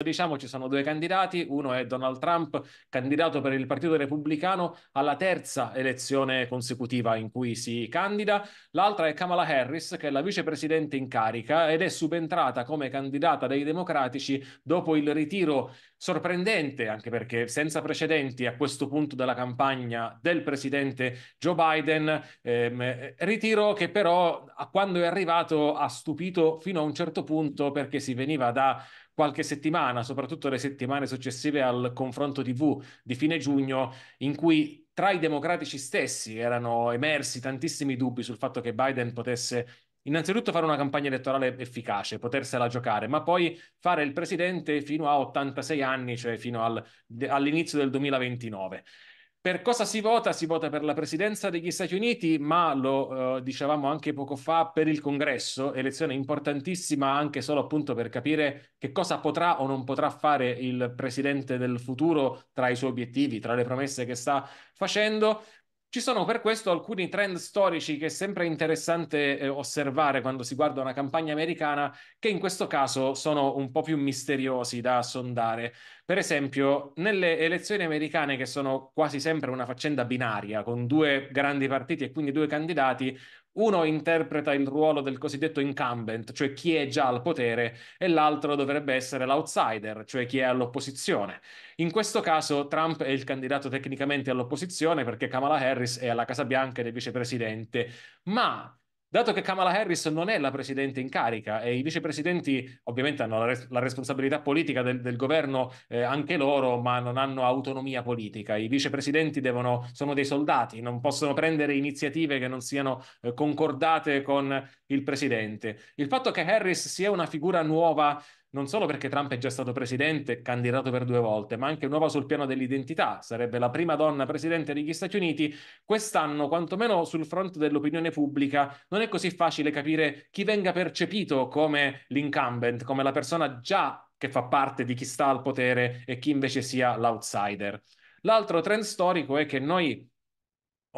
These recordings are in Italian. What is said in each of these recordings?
Diciamo ci sono due candidati, uno è Donald Trump, candidato per il Partito Repubblicano alla terza elezione consecutiva in cui si candida, l'altra è Kamala Harris che è la vicepresidente in carica ed è subentrata come candidata dei democratici dopo il ritiro sorprendente, anche perché senza precedenti a questo punto della campagna del presidente Joe Biden, ehm, ritiro che però a quando è arrivato ha stupito fino a un certo punto perché si veniva da qualche settimana, soprattutto le settimane successive al confronto TV di fine giugno, in cui tra i democratici stessi erano emersi tantissimi dubbi sul fatto che Biden potesse innanzitutto fare una campagna elettorale efficace, potersela giocare, ma poi fare il presidente fino a 86 anni, cioè fino al, all'inizio del 2029. Per cosa si vota? Si vota per la presidenza degli Stati Uniti, ma lo eh, dicevamo anche poco fa per il congresso, elezione importantissima anche solo appunto per capire che cosa potrà o non potrà fare il presidente del futuro tra i suoi obiettivi, tra le promesse che sta facendo. Ci sono per questo alcuni trend storici che è sempre interessante eh, osservare quando si guarda una campagna americana, che in questo caso sono un po' più misteriosi da sondare. Per esempio, nelle elezioni americane, che sono quasi sempre una faccenda binaria, con due grandi partiti e quindi due candidati, uno interpreta il ruolo del cosiddetto incumbent, cioè chi è già al potere, e l'altro dovrebbe essere l'outsider, cioè chi è all'opposizione. In questo caso Trump è il candidato tecnicamente all'opposizione perché Kamala Harris è alla Casa Bianca ed è vicepresidente, ma Dato che Kamala Harris non è la presidente in carica e i vicepresidenti ovviamente hanno la, res- la responsabilità politica del, del governo eh, anche loro, ma non hanno autonomia politica. I vicepresidenti devono, sono dei soldati, non possono prendere iniziative che non siano eh, concordate con il presidente. Il fatto che Harris sia una figura nuova non solo perché Trump è già stato presidente, candidato per due volte, ma anche nuova sul piano dell'identità, sarebbe la prima donna presidente degli Stati Uniti, quest'anno, quantomeno sul fronte dell'opinione pubblica, non è così facile capire chi venga percepito come l'incumbent, come la persona già che fa parte di chi sta al potere e chi invece sia l'outsider. L'altro trend storico è che noi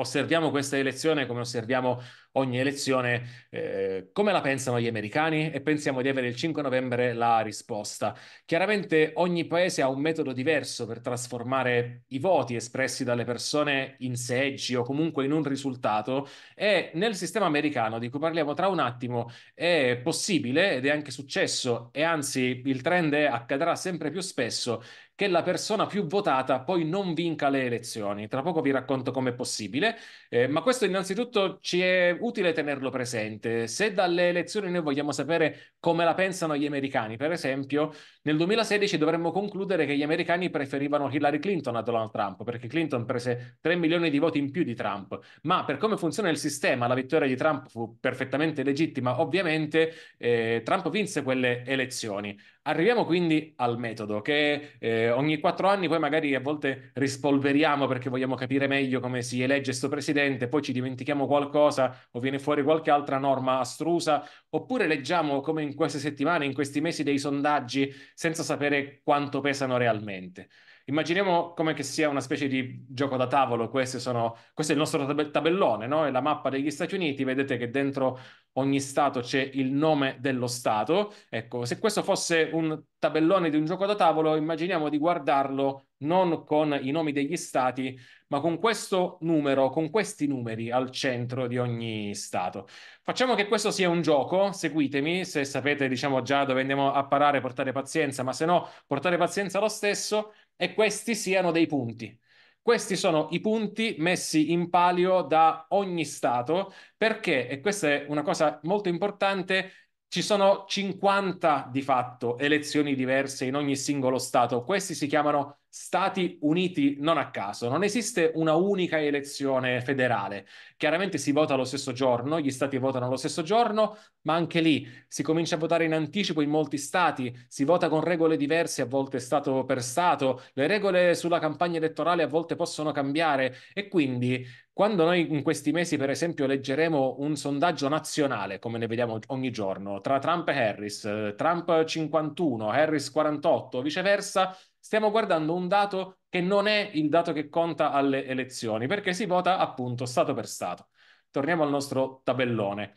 osserviamo questa elezione come osserviamo ogni elezione, eh, come la pensano gli americani e pensiamo di avere il 5 novembre la risposta. Chiaramente ogni paese ha un metodo diverso per trasformare i voti espressi dalle persone in seggi o comunque in un risultato e nel sistema americano di cui parliamo tra un attimo è possibile ed è anche successo e anzi il trend è, accadrà sempre più spesso che la persona più votata poi non vinca le elezioni. Tra poco vi racconto com'è possibile, eh, ma questo innanzitutto ci è utile tenerlo presente. Se dalle elezioni noi vogliamo sapere come la pensano gli americani, per esempio, nel 2016 dovremmo concludere che gli americani preferivano Hillary Clinton a Donald Trump, perché Clinton prese 3 milioni di voti in più di Trump, ma per come funziona il sistema, la vittoria di Trump fu perfettamente legittima, ovviamente eh, Trump vinse quelle elezioni. Arriviamo quindi al metodo che eh, ogni quattro anni poi magari a volte rispolveriamo perché vogliamo capire meglio come si elegge questo presidente, poi ci dimentichiamo qualcosa o viene fuori qualche altra norma astrusa, oppure leggiamo come in queste settimane, in questi mesi dei sondaggi senza sapere quanto pesano realmente immaginiamo come che sia una specie di gioco da tavolo, sono, questo è il nostro tabellone, no? è la mappa degli Stati Uniti, vedete che dentro ogni Stato c'è il nome dello Stato, ecco, se questo fosse un tabellone di un gioco da tavolo, immaginiamo di guardarlo non con i nomi degli Stati, ma con questo numero, con questi numeri al centro di ogni Stato. Facciamo che questo sia un gioco, seguitemi, se sapete diciamo già dove andiamo a parare, portare pazienza, ma se no portare pazienza lo stesso e questi siano dei punti. Questi sono i punti messi in palio da ogni Stato perché, e questa è una cosa molto importante, ci sono 50 di fatto elezioni diverse in ogni singolo Stato. Questi si chiamano Stati Uniti non a caso, non esiste una unica elezione federale. Chiaramente si vota lo stesso giorno, gli stati votano lo stesso giorno, ma anche lì si comincia a votare in anticipo in molti stati, si vota con regole diverse a volte stato per stato, le regole sulla campagna elettorale a volte possono cambiare e quindi quando noi in questi mesi, per esempio, leggeremo un sondaggio nazionale, come ne vediamo ogni giorno, tra Trump e Harris, eh, Trump 51, Harris 48, viceversa, stiamo guardando un dato che non è il dato che conta alle elezioni, perché si vota appunto Stato per Stato. Torniamo al nostro tabellone.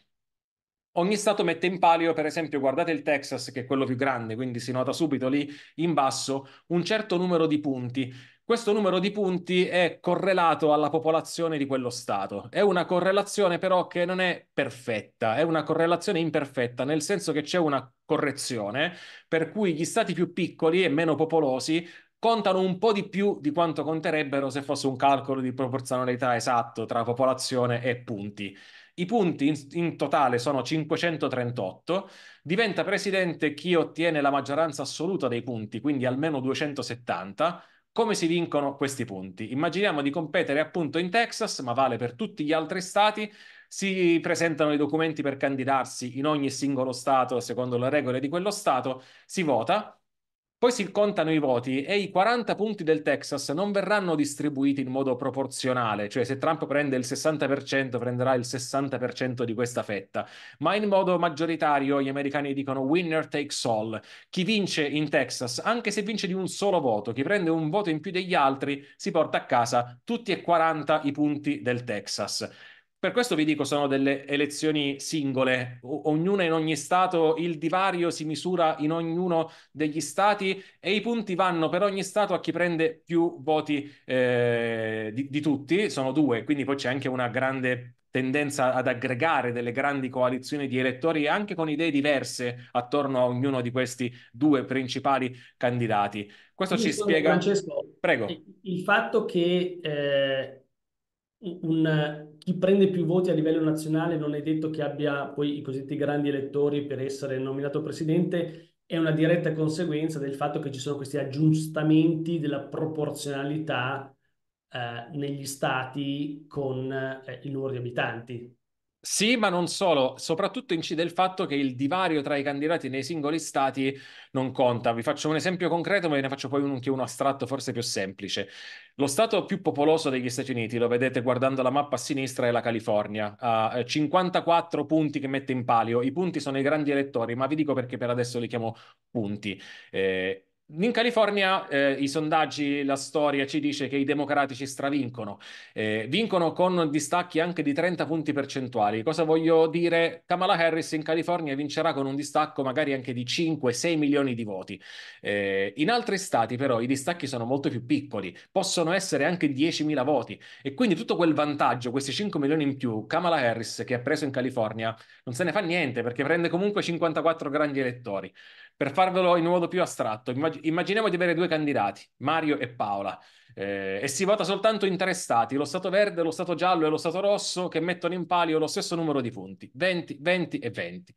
Ogni Stato mette in palio, per esempio, guardate il Texas, che è quello più grande, quindi si nota subito lì in basso, un certo numero di punti questo numero di punti è correlato alla popolazione di quello Stato. È una correlazione però che non è perfetta, è una correlazione imperfetta, nel senso che c'è una correzione per cui gli Stati più piccoli e meno popolosi contano un po' di più di quanto conterebbero se fosse un calcolo di proporzionalità esatto tra popolazione e punti. I punti in, in, totale sono 538. Diventa presidente chi ottiene la maggioranza assoluta dei punti, quindi almeno 270. Come si vincono questi punti? Immaginiamo di competere appunto in Texas, ma vale per tutti gli altri stati. Si presentano i documenti per candidarsi in ogni singolo stato secondo le regole di quello stato, si vota poi si contano i voti e i 40 punti del Texas non verranno distribuiti in modo proporzionale, cioè se Trump prende il 60% prenderà il 60% di questa fetta, ma in modo maggioritario gli americani dicono winner takes all. Chi vince in Texas, anche se vince di un solo voto, chi prende un voto in più degli altri, si porta a casa tutti e 40 i punti del Texas. Per questo vi dico, sono delle elezioni singole, o- ognuna in ogni Stato, il divario si misura in ognuno degli Stati e i punti vanno per ogni Stato a chi prende più voti eh, di-, di tutti, sono due, quindi poi c'è anche una grande tendenza ad aggregare delle grandi coalizioni di elettori anche con idee diverse attorno a ognuno di questi due principali candidati. Questo Quindi, ci spiega Francesco, Prego. il fatto che eh, un, chi prende più voti a livello nazionale non è detto che abbia poi i cosiddetti grandi elettori per essere nominato presidente, è una diretta conseguenza del fatto che ci sono questi aggiustamenti della proporzionalità eh, negli stati con eh, il numero di abitanti. Sì, ma non solo, soprattutto incide il fatto che il divario tra i candidati nei singoli stati non conta. Vi faccio un esempio concreto, ma ve ne faccio poi anche uno astratto, forse più semplice. Lo stato più popoloso degli Stati Uniti, lo vedete guardando la mappa a sinistra, è la California. Ha uh, eh, 54 punti che mette in palio. I punti sono i grandi elettori, ma vi dico perché per adesso li chiamo punti. Eh, in California eh, i sondaggi, la storia ci dice che i democratici stravincono, eh, vincono con distacchi anche di 30 punti percentuali. Cosa voglio dire? Kamala Harris in California vincerà con un distacco magari anche di 5-6 milioni di voti. Eh, in altri stati però i distacchi sono molto più piccoli, possono essere anche 10.000 voti e quindi tutto quel vantaggio, questi 5 milioni in più, Kamala Harris che ha preso in California non se ne fa niente perché prende comunque 54 grandi elettori. Per farvelo in modo più astratto, immag- immaginiamo di avere due candidati, Mario e Paola, eh, e si vota soltanto in tre stati, lo stato verde, lo stato giallo e lo stato rosso, che mettono in palio lo stesso numero di punti, 20, 20 e 20.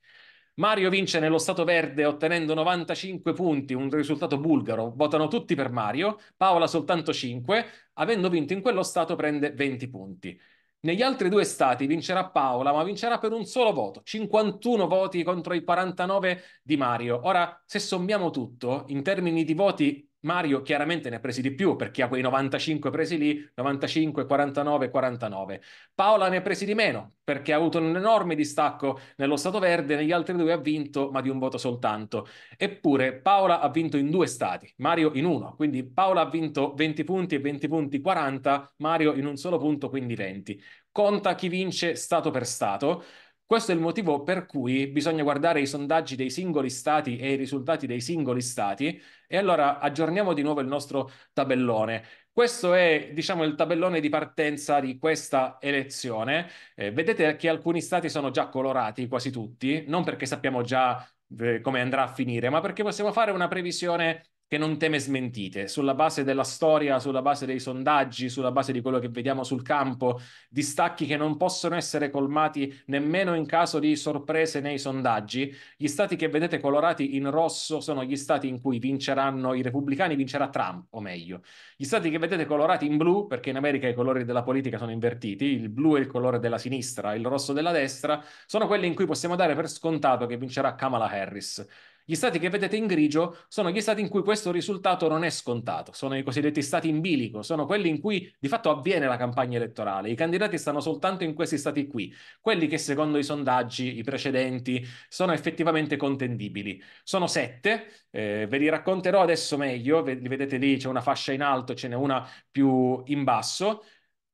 Mario vince nello stato verde ottenendo 95 punti, un risultato bulgaro. Votano tutti per Mario, Paola soltanto 5, avendo vinto in quello stato prende 20 punti. Negli altri due stati vincerà Paola, ma vincerà per un solo voto, 51 voti contro i 49 di Mario. Ora, se sommiamo tutto, in termini di voti Mario chiaramente ne ha presi di più perché ha quei 95 presi lì, 95, 49, 49. Paola ne ha presi di meno perché ha avuto un enorme distacco nello Stato Verde, negli altri due ha vinto ma di un voto soltanto. Eppure Paola ha vinto in due stati, Mario in uno, quindi Paola ha vinto 20 punti e 20 punti 40, Mario in un solo punto quindi 20. Conta chi vince stato per stato. Questo è il motivo per cui bisogna guardare i sondaggi dei singoli stati e i risultati dei singoli stati e allora aggiorniamo di nuovo il nostro tabellone. Questo è, diciamo, il tabellone di partenza di questa elezione. Eh, vedete che alcuni stati sono già colorati, quasi tutti, non perché sappiamo già eh, come andrà a finire, ma perché possiamo fare una previsione che non teme smentite, sulla base della storia, sulla base dei sondaggi, sulla base di quello che vediamo sul campo, distacchi che non possono essere colmati nemmeno in caso di sorprese nei sondaggi. Gli stati che vedete colorati in rosso sono gli stati in cui vinceranno i repubblicani, vincerà Trump, o meglio. Gli stati che vedete colorati in blu, perché in America i colori della politica sono invertiti, il blu è il colore della sinistra, il rosso della destra, sono quelli in cui possiamo dare per scontato che vincerà Kamala Harris. Gli stati che vedete in grigio sono gli stati in cui questo risultato non è scontato, sono i cosiddetti stati in bilico, sono quelli in cui di fatto avviene la campagna elettorale. I candidati stanno soltanto in questi stati qui, quelli che secondo i sondaggi, i precedenti, sono effettivamente contendibili. Sono sette, eh, ve li racconterò adesso meglio, ve, li vedete lì, c'è una fascia in alto, ce n'è una più in basso.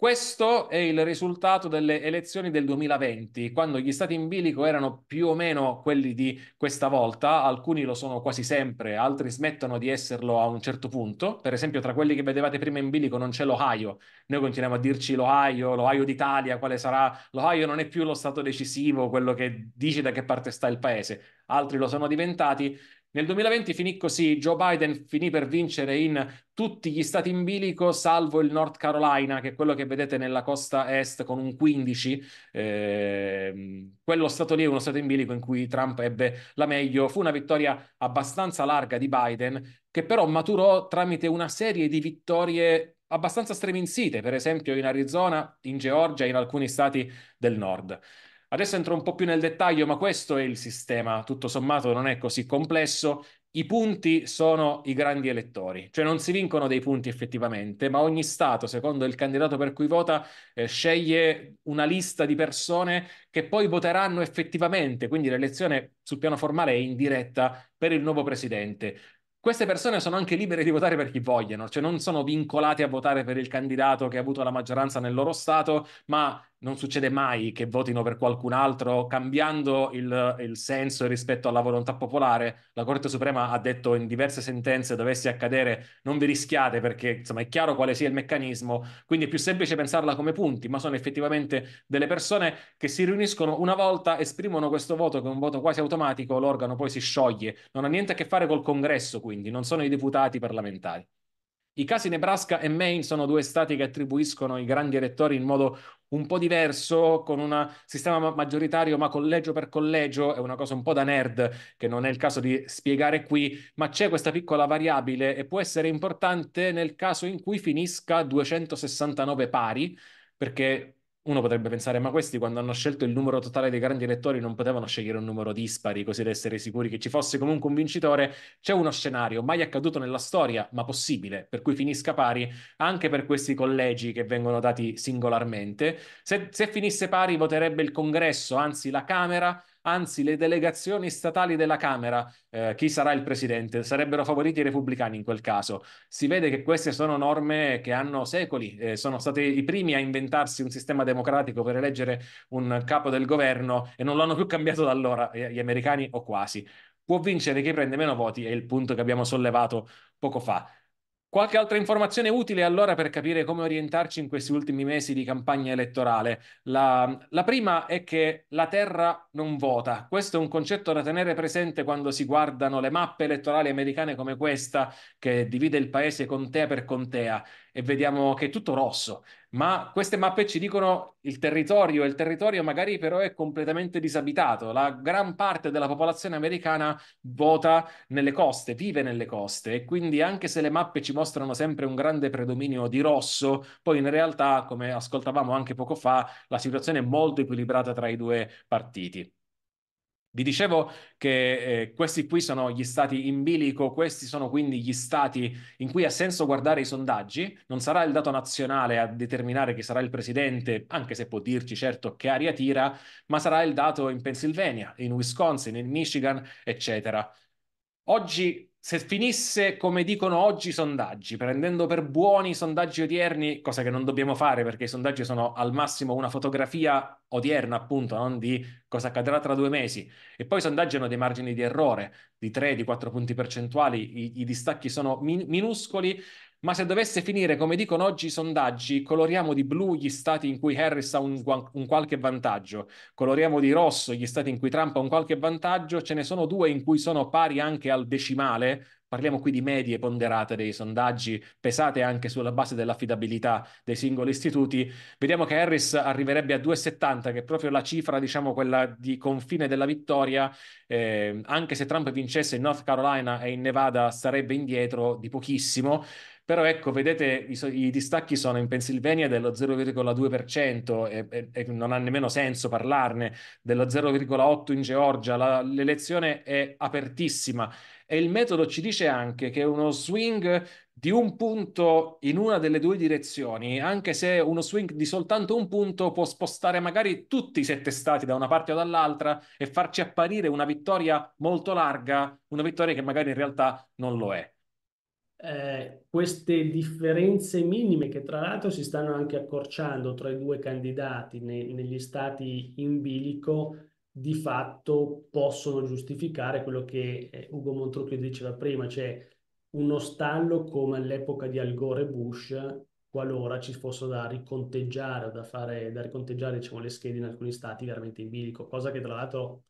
Questo è il risultato delle elezioni del 2020, quando gli stati in bilico erano più o meno quelli di questa volta, alcuni lo sono quasi sempre, altri smettono di esserlo a un certo punto. Per esempio, tra quelli che vedevate prima in bilico non c'è l'Ohio. Noi continuiamo a dirci l'Ohio, l'Ohio d'Italia, quale sarà? L'Ohio non è più lo stato decisivo, quello che dice da che parte sta il paese. Altri lo sono diventati. Nel 2020 finì così, Joe Biden finì per vincere in tutti gli stati in bilico, salvo il North Carolina, che è quello che vedete nella costa est con un 15. Eh, quello stato lì è uno stato in bilico in cui Trump ebbe la meglio. Fu una vittoria abbastanza larga di Biden, che però maturò tramite una serie di vittorie abbastanza streminzite, per esempio in Arizona, in Georgia, e in alcuni stati del nord. Adesso entro un po' più nel dettaglio, ma questo è il sistema, tutto sommato non è così complesso. I punti sono i grandi elettori, cioè non si vincono dei punti effettivamente, ma ogni Stato, secondo il candidato per cui vota, eh, sceglie una lista di persone che poi voteranno effettivamente, quindi l'elezione sul piano formale è indiretta per il nuovo presidente queste persone sono anche libere di votare per chi vogliono, cioè non sono vincolate a votare per il candidato che ha avuto la maggioranza nel loro Stato, ma non succede mai che votino per qualcun altro cambiando il, il, senso rispetto alla volontà popolare. La Corte Suprema ha detto in diverse sentenze dovesse accadere non vi rischiate perché insomma è chiaro quale sia il meccanismo, quindi è più semplice pensarla come punti, ma sono effettivamente delle persone che si riuniscono una volta, esprimono questo voto che è un voto quasi automatico, l'organo poi si scioglie, non ha niente a che fare col congresso quindi, non sono i deputati parlamentari. I casi Nebraska e Maine sono due stati che attribuiscono i grandi elettori in modo un po' diverso, con un sistema maggioritario ma collegio per collegio, è una cosa un po' da nerd che non è il caso di spiegare qui, ma c'è questa piccola variabile e può essere importante nel caso in cui finisca 269 pari, perché uno potrebbe pensare, ma questi quando hanno scelto il numero totale dei grandi elettori non potevano scegliere un numero dispari così da essere sicuri che ci fosse comunque un vincitore. C'è uno scenario mai accaduto nella storia, ma possibile, per cui finisca pari anche per questi collegi che vengono dati singolarmente. Se, se finisse pari voterebbe il congresso, anzi la Camera, Anzi, le delegazioni statali della Camera, eh, chi sarà il presidente, sarebbero favoriti i repubblicani in quel caso. Si vede che queste sono norme che hanno secoli, eh, sono stati i primi a inventarsi un sistema democratico per eleggere un capo del governo e non l'hanno più cambiato da allora, eh, gli americani o quasi. Può vincere chi prende meno voti, è il punto che abbiamo sollevato poco fa. Qualche altra informazione utile allora per capire come orientarci in questi ultimi mesi di campagna elettorale. La, la, prima è che la terra non vota. Questo è un concetto da tenere presente quando si guardano le mappe elettorali americane come questa che divide il paese contea per contea e vediamo che è tutto rosso ma queste mappe ci dicono il territorio, e il territorio magari però è completamente disabitato. La gran parte della popolazione americana vota nelle coste, vive nelle coste e quindi anche se le mappe ci mostrano sempre un grande predominio di rosso, poi in realtà, come ascoltavamo anche poco fa, la situazione è molto equilibrata tra i due partiti. Vi dicevo che eh, questi qui sono gli stati in bilico, questi sono quindi gli stati in cui ha senso guardare i sondaggi, non sarà il dato nazionale a determinare chi sarà il presidente, anche se può dirci certo che aria tira, ma sarà il dato in Pennsylvania, in Wisconsin, in Michigan, eccetera. Oggi se finisse come dicono oggi i sondaggi, prendendo per buoni i sondaggi odierni, cosa che non dobbiamo fare perché i sondaggi sono al massimo una fotografia odierna, appunto, non di cosa accadrà tra due mesi. E poi i sondaggi hanno dei margini di errore di 3, di 4 punti percentuali, i, i distacchi sono min- minuscoli ma se dovesse finire come dicono oggi i sondaggi, coloriamo di blu gli stati in cui Harris ha un, un, qualche vantaggio, coloriamo di rosso gli stati in cui Trump ha un qualche vantaggio, ce ne sono due in cui sono pari anche al decimale. Parliamo qui di medie ponderate dei sondaggi, pesate anche sulla base dell'affidabilità dei singoli istituti. Vediamo che Harris arriverebbe a 2,70, che è proprio la cifra, diciamo, quella di confine della vittoria. Eh, anche se Trump vincesse in North Carolina e in Nevada, sarebbe indietro di pochissimo. Però ecco, vedete, i, i distacchi sono in Pennsylvania dello 0,2% e, e, e, non ha nemmeno senso parlarne, dello 0,8% in Georgia, la, l'elezione è apertissima e il metodo ci dice anche che uno swing di un punto in una delle due direzioni, anche se uno swing di soltanto un punto può spostare magari tutti i sette stati da una parte o dall'altra e farci apparire una vittoria molto larga, una vittoria che magari in realtà non lo è eh, queste differenze minime che tra l'altro si stanno anche accorciando tra i due candidati ne, negli stati in bilico di fatto possono giustificare quello che eh, Ugo Montrocchio diceva prima, cioè uno stallo come all'epoca di Al Gore e Bush qualora ci fossero da riconteggiare da fare da riconteggiare diciamo, le schede in alcuni stati veramente in bilico, cosa che tra l'altro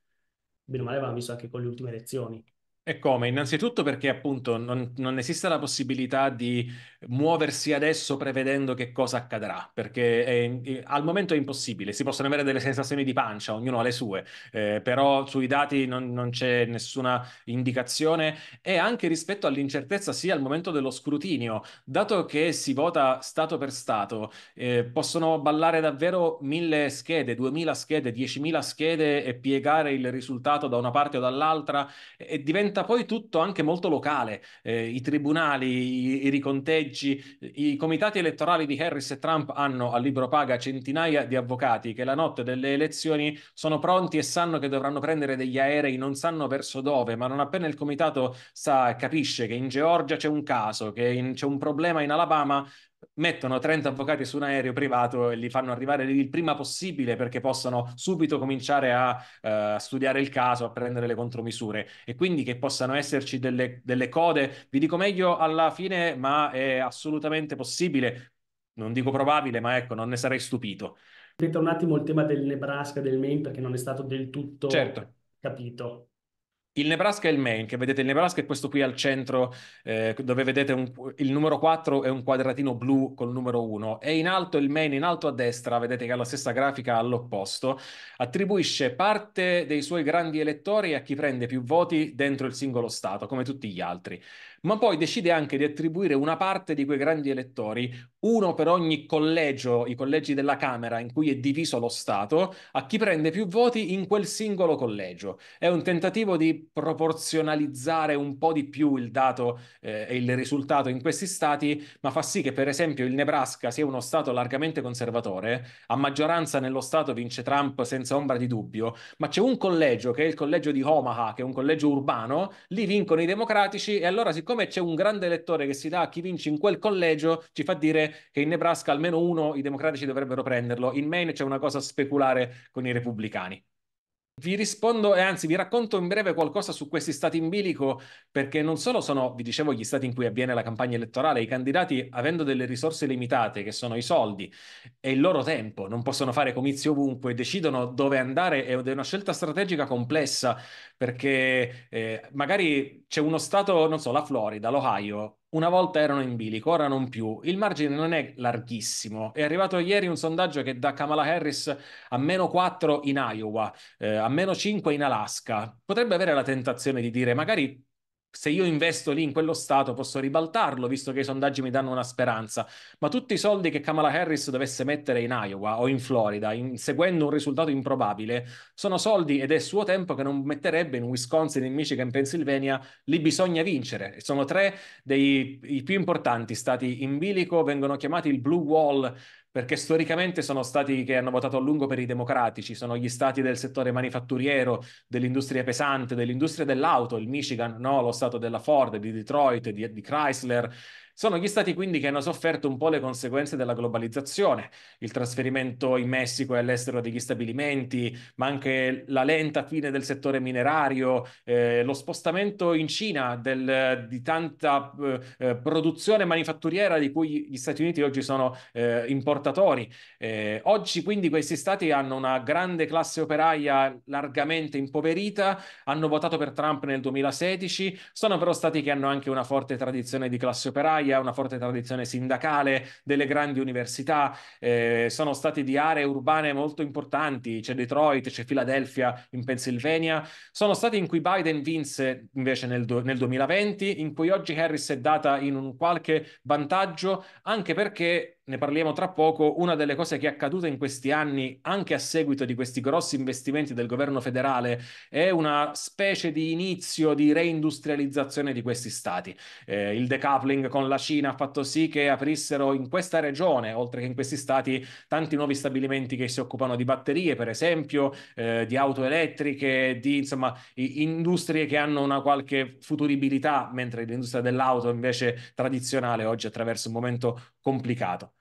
bene o male avevamo visto anche con le ultime elezioni. E come? Innanzitutto perché appunto non, non, esiste la possibilità di muoversi adesso prevedendo che cosa accadrà, perché è, è, al momento è impossibile, si possono avere delle sensazioni di pancia, ognuno ha le sue, eh, però sui dati non, non c'è nessuna indicazione e anche rispetto all'incertezza sia sì, al momento dello scrutinio, dato che si vota Stato per Stato, eh, possono ballare davvero mille schede, duemila schede, diecimila schede e piegare il risultato da una parte o dall'altra e diventa diventa poi tutto anche molto locale. Eh, I tribunali, i, i riconteggi, i comitati elettorali di Harris e Trump hanno a libro paga centinaia di avvocati che la notte delle elezioni sono pronti e sanno che dovranno prendere degli aerei, non sanno verso dove, ma non appena il comitato sa, capisce che in Georgia c'è un caso, che in, c'è un problema in Alabama, mettono 30 avvocati su un aereo privato e li fanno arrivare lì il prima possibile perché possano subito cominciare a uh, studiare il caso, a prendere le contromisure e quindi che possano esserci delle, delle code, vi dico meglio alla fine, ma è assolutamente possibile, non dico probabile, ma ecco, non ne sarei stupito. Ripeto un attimo il tema del Nebraska, del Maine, perché non è stato del tutto certo. capito. Il Nebraska è il main, che vedete il Nebraska è questo qui al centro, eh, dove vedete un, il numero 4 è un quadratino blu col numero 1 e in alto il main, in alto a destra, vedete che ha la stessa grafica all'opposto, attribuisce parte dei suoi grandi elettori a chi prende più voti dentro il singolo Stato, come tutti gli altri, ma poi decide anche di attribuire una parte di quei grandi elettori, uno per ogni collegio, i collegi della Camera in cui è diviso lo Stato, a chi prende più voti in quel singolo collegio. È un tentativo di di proporzionalizzare un po' di più il dato eh, e il risultato in questi stati, ma fa sì che per esempio il Nebraska sia uno stato largamente conservatore, a maggioranza nello stato vince Trump senza ombra di dubbio, ma c'è un collegio che è il collegio di Omaha, che è un collegio urbano, lì vincono i democratici e allora siccome c'è un grande elettore che si dà a chi vince in quel collegio, ci fa dire che in Nebraska almeno uno i democratici dovrebbero prenderlo, in Maine c'è una cosa speculare con i repubblicani vi rispondo e eh, anzi vi racconto in breve qualcosa su questi stati in bilico perché non solo sono, vi dicevo, gli stati in cui avviene la campagna elettorale, i candidati avendo delle risorse limitate che sono i soldi e il loro tempo, non possono fare comizi ovunque, decidono dove andare ed è una scelta strategica complessa perché eh, magari c'è uno stato, non so, la Florida, l'Ohio, una volta erano in bilico, ora non più. Il margine non è larghissimo. È arrivato ieri un sondaggio che da Kamala Harris a meno 4 in Iowa, eh, a meno 5 in Alaska. Potrebbe avere la tentazione di dire magari se io investo lì in quello Stato posso ribaltarlo, visto che i sondaggi mi danno una speranza, ma tutti i soldi che Kamala Harris dovesse mettere in Iowa o in Florida, in, seguendo un risultato improbabile, sono soldi ed è suo tempo che non metterebbe in Wisconsin, in Michigan, in Pennsylvania, lì bisogna vincere. Sono tre dei più importanti stati in bilico, vengono chiamati il Blue Wall perché storicamente sono stati che hanno votato a lungo per i democratici, sono gli stati del settore manifatturiero, dell'industria pesante, dell'industria dell'auto, il Michigan, no? lo stato della Ford, di Detroit, di, di Chrysler, sono gli stati quindi che hanno sofferto un po' le conseguenze della globalizzazione, il trasferimento in Messico e all'estero degli stabilimenti, ma anche la lenta fine del settore minerario, eh, lo spostamento in Cina del, di tanta eh, eh produzione manifatturiera di cui gli Stati Uniti oggi sono eh, importatori. Eh, oggi quindi questi stati hanno una grande classe operaia largamente impoverita, hanno votato per Trump nel 2016, sono però stati che hanno anche una forte tradizione di classe operaia Italia, una forte tradizione sindacale, delle grandi università, eh, sono stati di aree urbane molto importanti, c'è Detroit, c'è Philadelphia in Pennsylvania, sono stati in cui Biden vinse invece nel, do- nel 2020, in cui oggi Harris è data in un qualche vantaggio, anche perché ne parliamo tra poco, una delle cose che è accaduta in questi anni, anche a seguito di questi grossi investimenti del governo federale, è una specie di inizio di reindustrializzazione di questi stati. Eh, il decoupling con la Cina ha fatto sì che aprissero in questa regione, oltre che in questi stati, tanti nuovi stabilimenti che si occupano di batterie, per esempio, eh, di auto elettriche, di insomma industrie che hanno una qualche futuribilità, mentre l'industria dell'auto invece tradizionale oggi attraverso un momento complicato.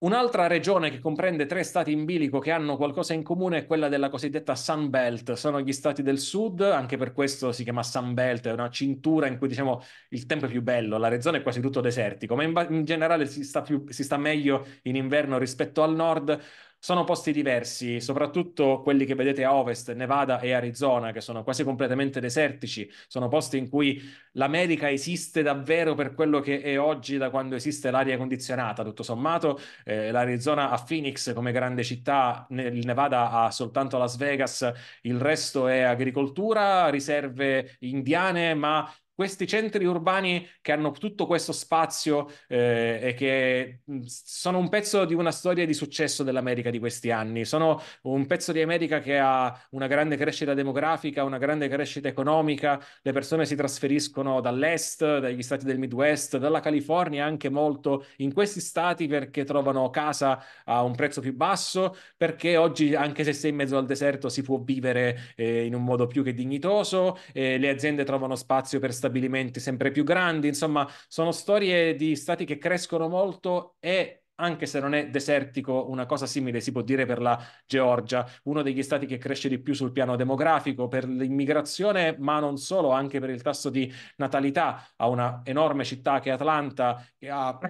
Un'altra regione che comprende tre stati in bilico che hanno qualcosa in comune è quella della cosiddetta Sun Belt, sono gli stati del sud, anche per questo si chiama Sun Belt, è una cintura in cui diciamo il tempo è più bello, la regione è quasi tutto desertico, ma in, in generale si sta, più, si sta meglio in inverno rispetto al nord, sono posti diversi, soprattutto quelli che vedete a ovest, Nevada e Arizona, che sono quasi completamente desertici, sono posti in cui l'America esiste davvero per quello che è oggi da quando esiste l'aria condizionata, tutto sommato. Eh, L'Arizona ha Phoenix come grande città, il Nevada ha soltanto Las Vegas, il resto è agricoltura, riserve indiane, ma questi centri urbani che hanno tutto questo spazio eh, e che mm, sono un pezzo di una storia di successo dell'America di questi anni, sono un pezzo di America che ha una grande crescita demografica, una grande crescita economica, le persone si trasferiscono dall'est, dagli stati del Midwest, dalla California anche molto in questi stati perché trovano casa a un prezzo più basso, perché oggi anche se sei in mezzo al deserto si può vivere eh, in un modo più che dignitoso, eh, le aziende trovano spazio per stabilizzare stabilimenti sempre più grandi, insomma sono storie di stati che crescono molto e anche se non è desertico, una cosa simile si può dire per la Georgia, uno degli stati che cresce di più sul piano demografico, per l'immigrazione, ma non solo, anche per il tasso di natalità. Ha una enorme città che è Atlanta, che ha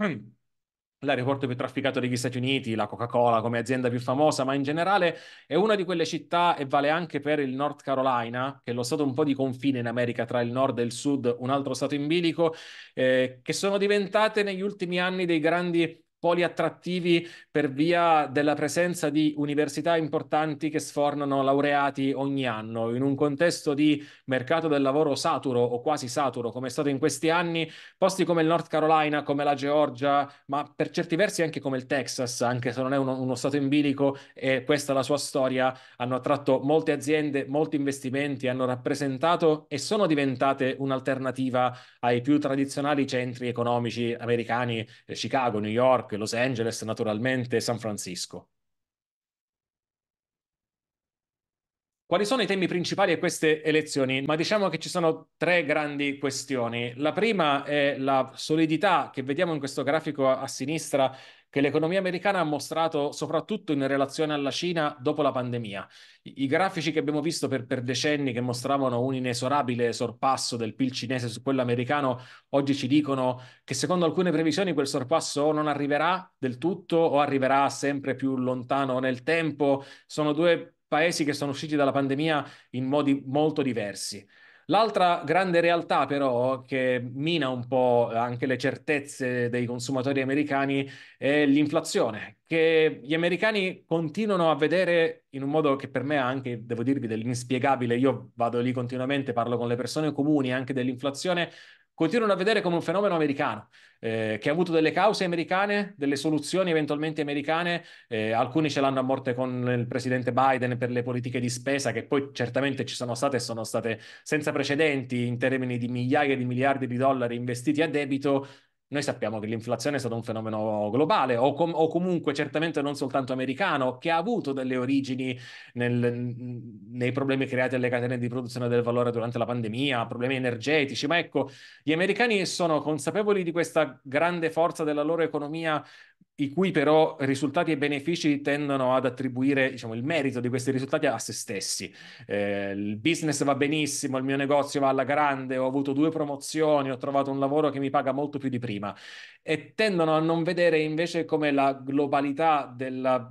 l'aeroporto più trafficato degli Stati Uniti, la Coca-Cola come azienda più famosa, ma in generale è una di quelle città e vale anche per il North Carolina, che è lo stato un po' di confine in America tra il nord e il sud, un altro stato in bilico, eh, che sono diventate negli ultimi anni dei grandi poli attrattivi per via della presenza di università importanti che sfornano laureati ogni anno. In un contesto di mercato del lavoro saturo o quasi saturo, come è stato in questi anni, posti come il North Carolina, come la Georgia, ma per certi versi anche come il Texas, anche se non è uno, uno stato in bilico e questa è la sua storia, hanno attratto molte aziende, molti investimenti, hanno rappresentato e sono diventate un'alternativa ai più tradizionali centri economici americani, eh, Chicago, New York, York, Los Angeles, naturalmente San Francisco. Quali sono i temi principali a queste elezioni? Ma diciamo che ci sono tre grandi questioni. La prima è la solidità che vediamo in questo grafico a, a sinistra che l'economia americana ha mostrato soprattutto in relazione alla Cina dopo la pandemia. I, i grafici che abbiamo visto per, per, decenni che mostravano un inesorabile sorpasso del PIL cinese su quello americano, oggi ci dicono che secondo alcune previsioni quel sorpasso o non arriverà del tutto o arriverà sempre più lontano nel tempo. Sono due paesi che sono usciti dalla pandemia in modi molto diversi. L'altra grande realtà però che mina un po' anche le certezze dei consumatori americani è l'inflazione, che gli americani continuano a vedere in un modo che per me è anche, devo dirvi, dell'inspiegabile. Io vado lì continuamente, parlo con le persone comuni anche dell'inflazione, continuano a vedere come un fenomeno americano, eh, che ha avuto delle cause americane, delle soluzioni eventualmente americane, eh, alcuni ce l'hanno a morte con il presidente Biden per le politiche di spesa che poi certamente ci sono state e sono state senza precedenti in termini di migliaia di miliardi di dollari investiti a debito, noi sappiamo che l'inflazione è stato un fenomeno globale o, com- o comunque certamente non soltanto americano, che ha avuto delle origini nel, nei problemi creati alle catene di produzione del valore durante la pandemia, problemi energetici, ma ecco, gli americani sono consapevoli di questa grande forza della loro economia i cui però risultati e benefici tendono ad attribuire diciamo, il merito di questi risultati a se stessi. Eh, il business va benissimo, il mio negozio va alla grande, ho avuto due promozioni, ho trovato un lavoro che mi paga molto più di prima e tendono a non vedere invece come la globalità della,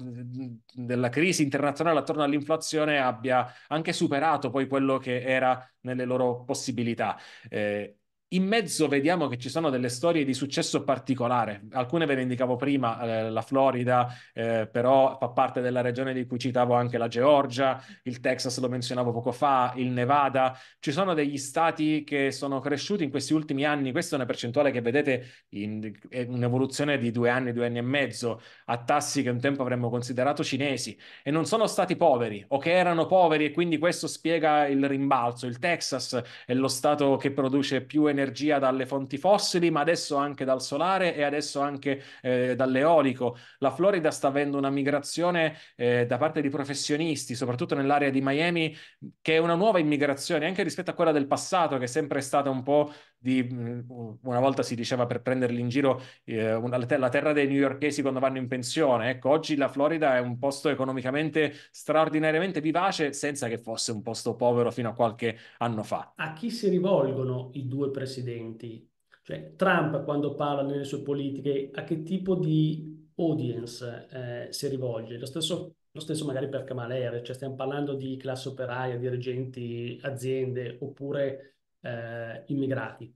della crisi internazionale attorno all'inflazione abbia anche superato poi quello che era nelle loro possibilità. Eh, in mezzo vediamo che ci sono delle storie di successo particolare, alcune ve le indicavo prima, eh, la Florida eh, però fa parte della regione di cui citavo anche la Georgia, il Texas lo menzionavo poco fa, il Nevada, ci sono degli stati che sono cresciuti in questi ultimi anni, questa è una percentuale che vedete in, è un'evoluzione di due anni, due anni e mezzo, a tassi che un tempo avremmo considerato cinesi e non sono stati poveri o che erano poveri e quindi questo spiega il rimbalzo, il Texas è lo stato che produce più energia energia dalle fonti fossili, ma adesso anche dal solare e adesso anche eh, dall'eolico. La Florida sta avendo una migrazione eh, da parte di professionisti, soprattutto nell'area di Miami, che è una nuova immigrazione anche rispetto a quella del passato, che è sempre stata un po' di, una volta si diceva per prenderli in giro eh, una, la terra dei newyorkesi quando vanno in pensione. Ecco, oggi la Florida è un posto economicamente straordinariamente vivace senza che fosse un posto povero fino a qualche anno fa. A chi si rivolgono i due presidenti? Cioè, Trump quando parla nelle sue politiche, a che tipo di audience eh, si rivolge? Lo stesso lo stesso magari per Kamala Harris, cioè stiamo parlando di classe operaia, dirigenti, aziende, oppure eh, immigrati.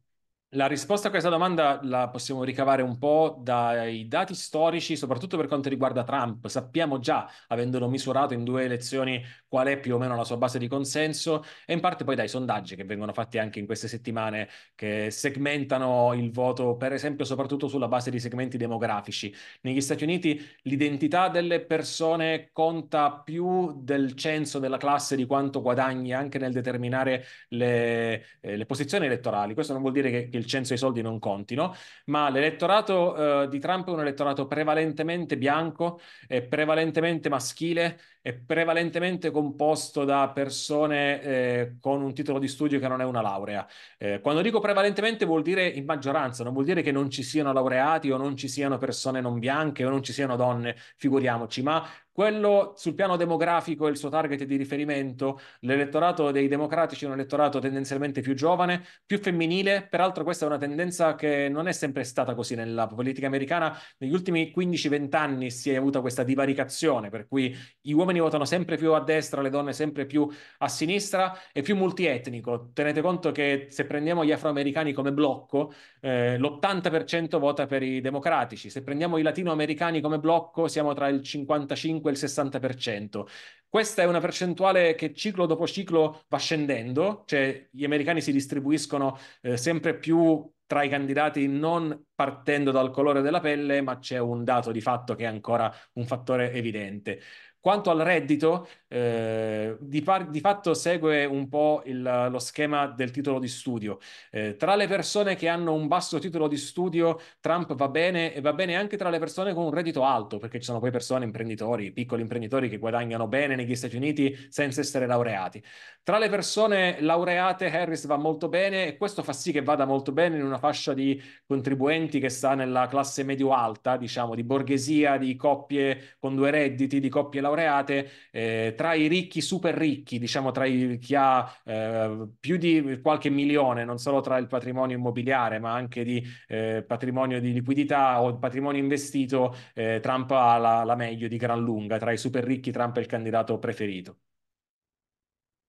La risposta a questa domanda la possiamo ricavare un po' dai dati storici, soprattutto per quanto riguarda Trump. Sappiamo già, avendolo misurato in due elezioni, qual è più o meno la sua base di consenso e in parte poi dai sondaggi che vengono fatti anche in queste settimane che segmentano il voto, per esempio, soprattutto sulla base di segmenti demografici. Negli Stati Uniti l'identità delle persone conta più del censo della classe di quanto guadagni anche nel determinare le, eh, le posizioni elettorali. Questo non vuol dire che, che nel senso i soldi non contino, ma l'elettorato eh, di Trump è un elettorato prevalentemente bianco, è prevalentemente maschile, è prevalentemente composto da persone eh, con un titolo di studio che non è una laurea. Eh, quando dico prevalentemente vuol dire in maggioranza, non vuol dire che non ci siano laureati o non ci siano persone non bianche o non ci siano donne, figuriamoci, ma quello sul piano demografico è il suo target di riferimento. L'elettorato dei democratici è un elettorato tendenzialmente più giovane, più femminile. Peraltro questa è una tendenza che non è sempre stata così nella politica americana. Negli ultimi 15-20 anni si è avuta questa divaricazione, per cui gli uomini votano sempre più a destra, le donne sempre più a sinistra e più multietnico. Tenete conto che se prendiamo gli afroamericani come blocco, eh, l'80% vota per i democratici. Se prendiamo i latinoamericani come blocco, siamo tra il 55 comunque il 60%. Questa è una percentuale che ciclo dopo ciclo va scendendo, cioè gli americani si distribuiscono eh, sempre più tra i candidati non partendo dal colore della pelle, ma c'è un dato di fatto che è ancora un fattore evidente. Quanto al reddito, eh, di, par- di, fatto segue un po' il, lo schema del titolo di studio. Eh, tra le persone che hanno un basso titolo di studio, Trump va bene e va bene anche tra le persone con un reddito alto, perché ci sono poi persone, imprenditori, piccoli imprenditori che guadagnano bene negli Stati Uniti senza essere laureati. Tra le persone laureate, Harris va molto bene e questo fa sì che vada molto bene in una fascia di contribuenti che sta nella classe medio-alta, diciamo, di borghesia, di coppie con due redditi, di coppie laureate laureate, eh, tra i ricchi super ricchi, diciamo tra i, chi ha eh, più di qualche milione, non solo tra il patrimonio immobiliare, ma anche di eh, patrimonio di liquidità o patrimonio investito, eh, Trump ha la, la meglio di gran lunga. Tra i super ricchi Trump è il candidato preferito.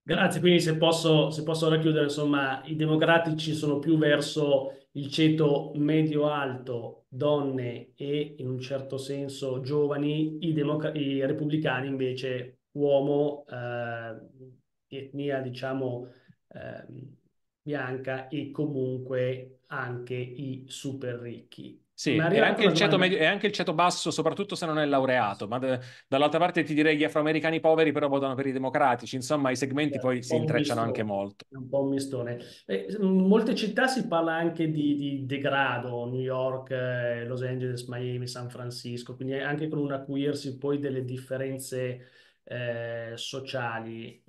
Grazie, quindi se posso, se posso racchiudere, insomma, i democratici sono più verso il ceto medio-alto, donne e in un certo senso giovani, i, democ- i repubblicani invece uomo, eh, etnia diciamo eh, bianca e comunque anche i super ricchi. Sì, e anche, medio, e anche, il ceto basso, soprattutto se non è laureato, ma de, dall'altra parte ti direi gli afroamericani poveri però votano per i democratici, insomma i segmenti eh, poi si certo, intrecciano mistone, anche molto. È un po' un mistone. Eh, in molte città si parla anche di, di degrado, New York, eh, Los Angeles, Miami, San Francisco, quindi anche con un acuirsi poi delle differenze eh, sociali.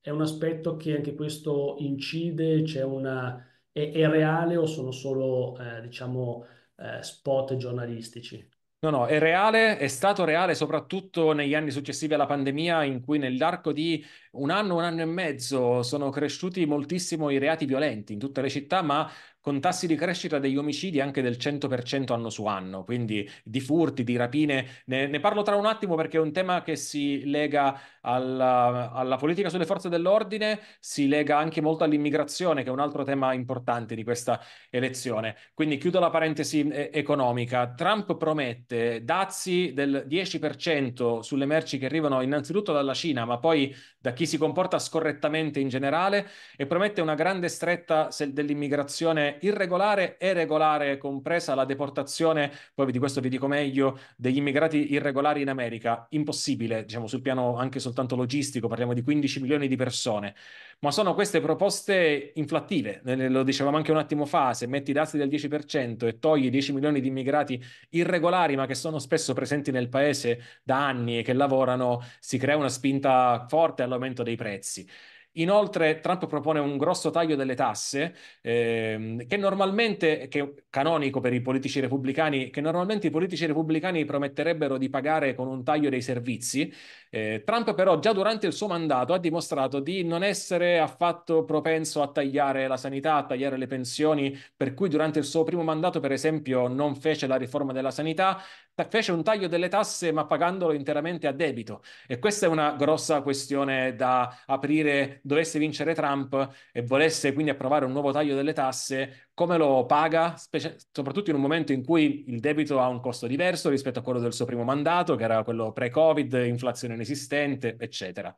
È un aspetto che anche questo incide, c'è una... È, è reale o sono solo, eh, diciamo eh, spot giornalistici. No, no, è reale, è stato reale soprattutto negli anni successivi alla pandemia in cui nell'arco di un anno, un anno e mezzo sono cresciuti moltissimo i reati violenti in tutte le città, ma con tassi di crescita degli omicidi anche del 100% anno su anno, quindi di furti, di rapine. Ne, ne, parlo tra un attimo perché è un tema che si lega alla, alla, politica sulle forze dell'ordine, si lega anche molto all'immigrazione, che è un altro tema importante di questa elezione. Quindi chiudo la parentesi eh, economica. Trump promette dazi del 10% sulle merci che arrivano innanzitutto dalla Cina, ma poi da chi si comporta scorrettamente in generale e promette una grande stretta dell'immigrazione irregolare e regolare, compresa la deportazione, poi di questo vi dico meglio, degli immigrati irregolari in America. Impossibile, diciamo, sul piano anche soltanto logistico, parliamo di 15 milioni di persone ma sono queste proposte inflattive. Lo dicevamo anche un attimo fa, se metti i dazi del 10% e togli 10 milioni di immigrati irregolari, ma che sono spesso presenti nel paese da anni e che lavorano, si crea una spinta forte all'aumento dei prezzi. Inoltre Trump propone un grosso taglio delle tasse, ehm, che normalmente, che è canonico per i politici repubblicani, che normalmente i politici repubblicani prometterebbero di pagare con un taglio dei servizi. Eh, Trump però già durante il suo mandato ha dimostrato di non essere affatto propenso a tagliare la sanità, a tagliare le pensioni, per cui durante il suo primo mandato per esempio non fece la riforma della sanità, fece un taglio delle tasse ma pagandolo interamente a debito e questa è una grossa questione da aprire dovesse vincere Trump e volesse quindi approvare un nuovo taglio delle tasse come lo paga Specie- soprattutto in un momento in cui il debito ha un costo diverso rispetto a quello del suo primo mandato che era quello pre-covid inflazione inesistente eccetera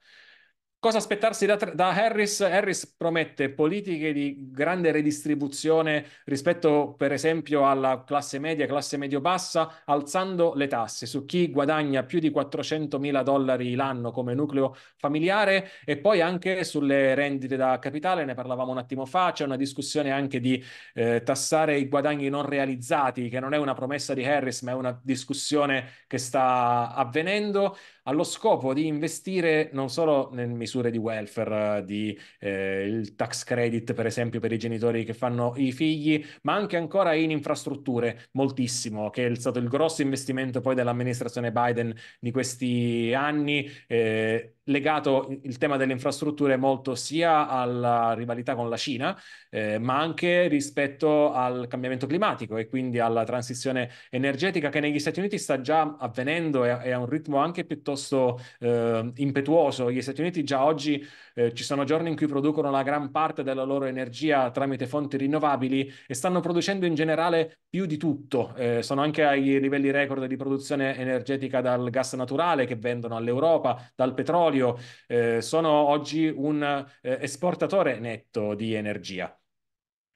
Cosa aspettarsi da, da, Harris? Harris promette politiche di grande redistribuzione rispetto, per esempio, alla classe media, classe medio-bassa, alzando le tasse su chi guadagna più di 400 mila dollari l'anno come nucleo familiare e poi anche sulle rendite da capitale, ne parlavamo un attimo fa, c'è una discussione anche di eh, tassare i guadagni non realizzati, che non è una promessa di Harris, ma è una discussione che sta avvenendo allo scopo di investire non solo nelle misure di welfare, di eh, il tax credit per esempio per i genitori che fanno i figli, ma anche ancora in infrastrutture, moltissimo, che è stato il grosso investimento poi dell'amministrazione Biden di questi anni. Eh, legato il tema delle infrastrutture molto sia alla rivalità con la Cina, eh, ma anche rispetto al cambiamento climatico e quindi alla transizione energetica che negli Stati Uniti sta già avvenendo e, e a un ritmo anche piuttosto piuttosto eh, impetuoso. Gli Stati Uniti già oggi eh, ci sono giorni in cui producono la gran parte della loro energia tramite fonti rinnovabili e stanno producendo in generale più di tutto. Eh, sono anche ai livelli record di produzione energetica dal gas naturale che vendono all'Europa, dal petrolio. Eh, sono oggi un eh, esportatore netto di energia.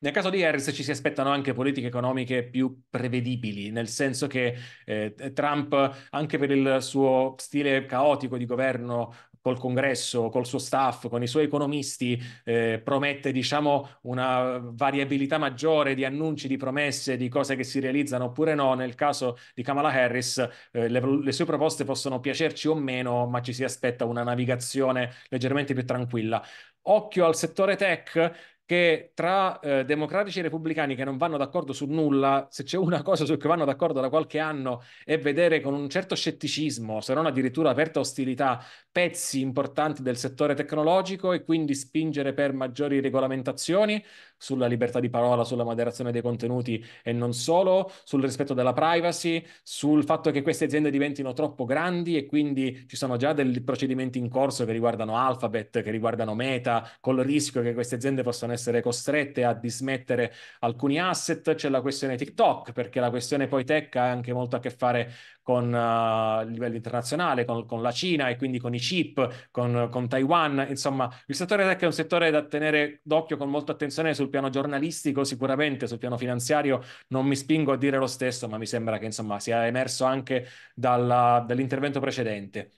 Nel caso di Harris ci si aspettano anche politiche economiche più prevedibili, nel senso che eh, Trump, anche per il suo stile caotico di governo, col congresso, col suo staff, con i suoi economisti, eh, promette diciamo, una variabilità maggiore di annunci, di promesse, di cose che si realizzano oppure no. Nel caso di Kamala Harris eh, le, le, sue proposte possono piacerci o meno, ma ci si aspetta una navigazione leggermente più tranquilla. Occhio al settore tech che tra eh, democratici e repubblicani che non vanno d'accordo su nulla, se c'è una cosa su cui vanno d'accordo da qualche anno è vedere con un certo scetticismo, se non addirittura aperta ostilità, pezzi importanti del settore tecnologico e quindi spingere per maggiori regolamentazioni, sulla libertà di parola, sulla moderazione dei contenuti e non solo, sul rispetto della privacy, sul fatto che queste aziende diventino troppo grandi e quindi ci sono già dei procedimenti in corso che riguardano Alphabet, che riguardano Meta, col rischio che queste aziende possano essere costrette a dismettere alcuni asset, c'è la questione TikTok, perché la questione poi tech ha anche molto a che fare con a uh, eh, livello internazionale, con, con, la Cina e quindi con i chip, con, con, Taiwan. Insomma, il settore tech è un settore da tenere d'occhio con molta attenzione sul piano giornalistico, sicuramente sul piano finanziario non mi spingo a dire lo stesso, ma mi sembra che insomma sia emerso anche dalla, dall'intervento precedente.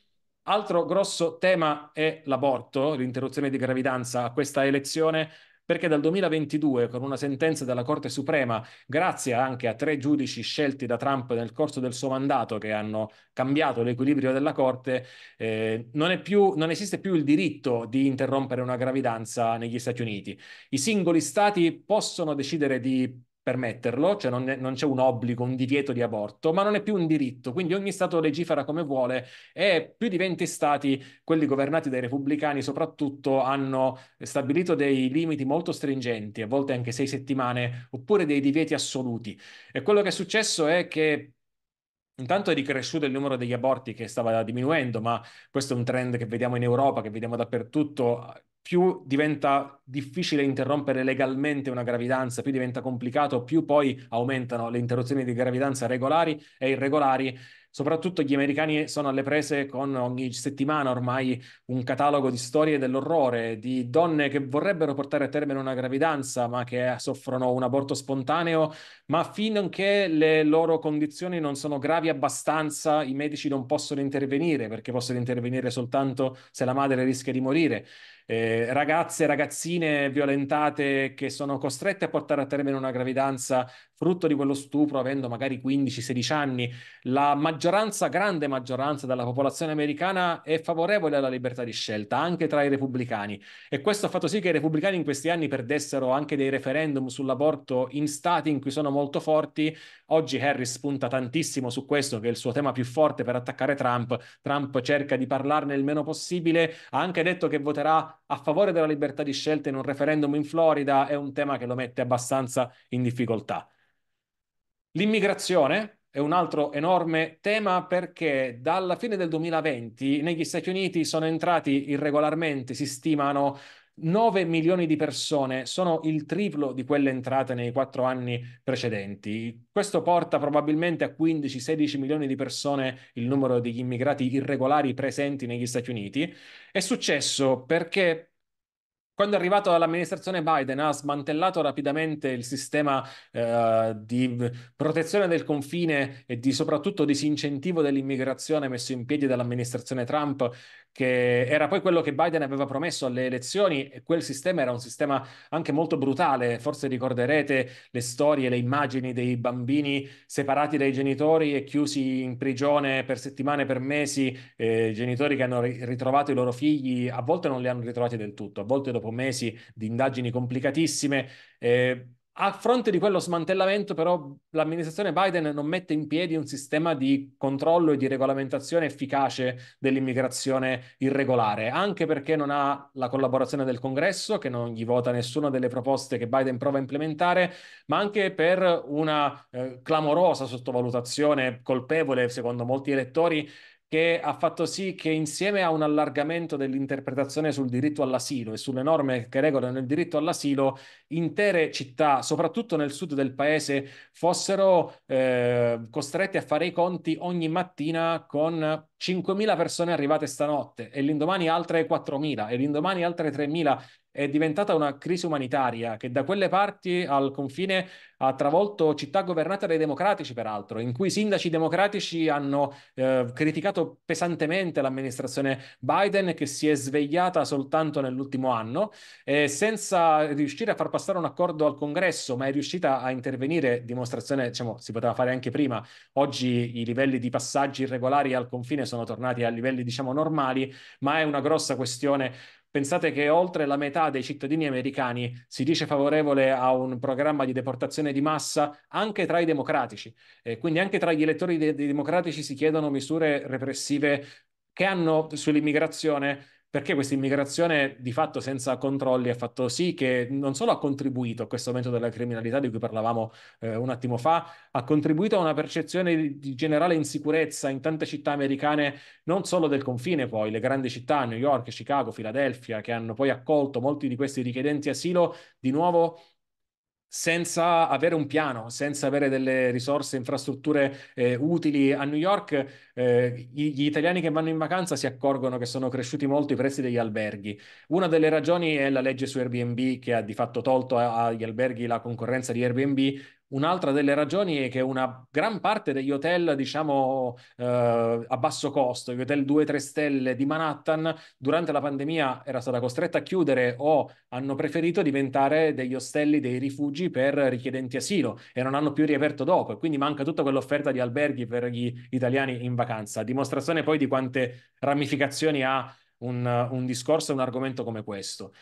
Altro grosso tema è l'aborto, l'interruzione di gravidanza. A questa elezione perché dal 2022, con una sentenza della Corte Suprema, grazie anche a tre giudici scelti da Trump nel corso del suo mandato che hanno cambiato l'equilibrio della Corte, eh, non, più, non esiste più il diritto di interrompere una gravidanza negli Stati Uniti. I singoli stati possono decidere di permetterlo, cioè non, è, non, c'è un obbligo, un divieto di aborto, ma non è più un diritto, quindi ogni Stato legifera come vuole e più di 20 Stati, quelli governati dai repubblicani soprattutto, hanno stabilito dei limiti molto stringenti, a volte anche sei settimane, oppure dei divieti assoluti. E quello che è successo è che Intanto è ricresciuto il numero degli aborti che stava diminuendo, ma questo è un trend che vediamo in Europa, che vediamo dappertutto. Più diventa difficile interrompere legalmente una gravidanza, più diventa complicato, più poi aumentano le interruzioni di gravidanza regolari e irregolari Soprattutto gli americani sono alle prese con ogni settimana ormai un catalogo di storie dell'orrore, di donne che vorrebbero portare a termine una gravidanza ma che soffrono un aborto spontaneo, ma finché le loro condizioni non sono gravi abbastanza i medici non possono intervenire perché possono intervenire soltanto se la madre rischia di morire eh, ragazze e ragazzine violentate che sono costrette a portare a termine una gravidanza frutto di quello stupro, avendo magari 15-16 anni, la maggioranza, grande maggioranza della popolazione americana è favorevole alla libertà di scelta, anche tra i repubblicani. E questo ha fatto sì che i repubblicani in questi anni perdessero anche dei referendum sull'aborto in stati in cui sono molto forti. Oggi Harris punta tantissimo su questo, che è il suo tema più forte per attaccare Trump. Trump cerca di parlarne il meno possibile, ha anche detto che voterà a favore della libertà di scelta in un referendum in Florida è un tema che lo mette abbastanza in difficoltà. L'immigrazione è un altro enorme tema perché dalla fine del 2020 negli Stati Uniti sono entrati irregolarmente, si stimano 9 milioni di persone sono il triplo di quelle entrate nei quattro anni precedenti. Questo porta probabilmente a 15-16 milioni di persone il numero degli immigrati irregolari presenti negli Stati Uniti. È successo perché quando è arrivato l'amministrazione Biden ha smantellato rapidamente il sistema eh, di protezione del confine e di soprattutto disincentivo dell'immigrazione messo in piedi dall'amministrazione Trump, che era poi quello che Biden aveva promesso alle elezioni e quel sistema era un sistema anche molto brutale. Forse ricorderete le storie, le immagini dei bambini separati dai genitori e chiusi in prigione per settimane, per mesi, eh, genitori che hanno ritrovato i loro figli, a volte non li hanno ritrovati del tutto, a volte dopo dopo mesi di indagini complicatissime. Eh, a fronte di quello smantellamento, però, l'amministrazione Biden non mette in piedi un sistema di controllo e di regolamentazione efficace dell'immigrazione irregolare, anche perché non ha la collaborazione del Congresso, che non gli vota nessuna delle proposte che Biden prova a implementare, ma anche per una eh, clamorosa sottovalutazione colpevole, secondo molti elettori, che ha fatto sì che insieme a un allargamento dell'interpretazione sul diritto all'asilo e sulle norme che regolano il diritto all'asilo, intere città, soprattutto nel sud del paese, fossero eh, costrette a fare i conti ogni mattina con 5.000 persone arrivate stanotte e l'indomani altre 4.000 e l'indomani altre 3.000 è diventata una crisi umanitaria che da quelle parti al confine ha travolto città governate dai democratici, peraltro, in cui i sindaci democratici hanno eh, criticato pesantemente l'amministrazione Biden che si è svegliata soltanto nell'ultimo anno eh, senza riuscire a far passare un accordo al Congresso, ma è riuscita a intervenire, dimostrazione, diciamo, si poteva fare anche prima. Oggi i livelli di passaggi irregolari al confine sono tornati a livelli, diciamo, normali, ma è una grossa questione Pensate che oltre la metà dei cittadini americani si dice favorevole a un programma di deportazione di massa anche tra i democratici. E quindi anche tra gli elettori dei, dei democratici si chiedono misure repressive che hanno sull'immigrazione perché questa immigrazione di fatto senza controlli ha fatto sì che non solo ha contribuito a questo aumento della criminalità di cui parlavamo eh, un attimo fa, ha contribuito a una percezione di, di, generale insicurezza in tante città americane, non solo del confine poi, le grandi città, New York, Chicago, Filadelfia, che hanno poi accolto molti di questi richiedenti asilo, di nuovo senza avere un piano, senza avere delle risorse, infrastrutture eh, utili a New York, eh, gli, italiani che vanno in vacanza si accorgono che sono cresciuti molto i prezzi degli alberghi. Una delle ragioni è la legge su Airbnb che ha di fatto tolto agli alberghi la concorrenza di Airbnb Un'altra delle ragioni è che una gran parte degli hotel, diciamo, eh, a basso costo, gli hotel 2-3 stelle di Manhattan, durante la pandemia era stata costretta a chiudere o hanno preferito diventare degli ostelli, dei rifugi per richiedenti asilo e non hanno più riaperto dopo. E quindi manca tutta quell'offerta di alberghi per gli italiani in vacanza. Dimostrazione poi di quante ramificazioni ha un, un discorso e un argomento come questo.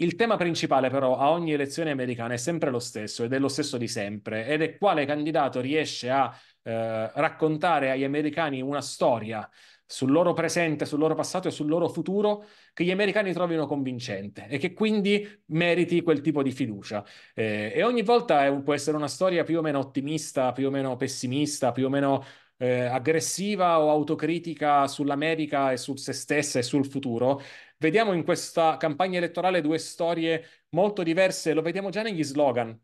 Il tema principale però a ogni elezione americana è sempre lo stesso ed è lo stesso di sempre ed è quale candidato riesce a eh, raccontare agli americani una storia sul loro presente, sul loro passato e sul loro futuro che gli americani trovino convincente e che quindi meriti quel tipo di fiducia. Eh, e ogni volta un, può essere una storia più o meno ottimista, più o meno pessimista, più o meno eh, aggressiva o autocritica sull'America e su se stessa e sul futuro, Vediamo in questa campagna elettorale due storie molto diverse, lo vediamo già negli slogan.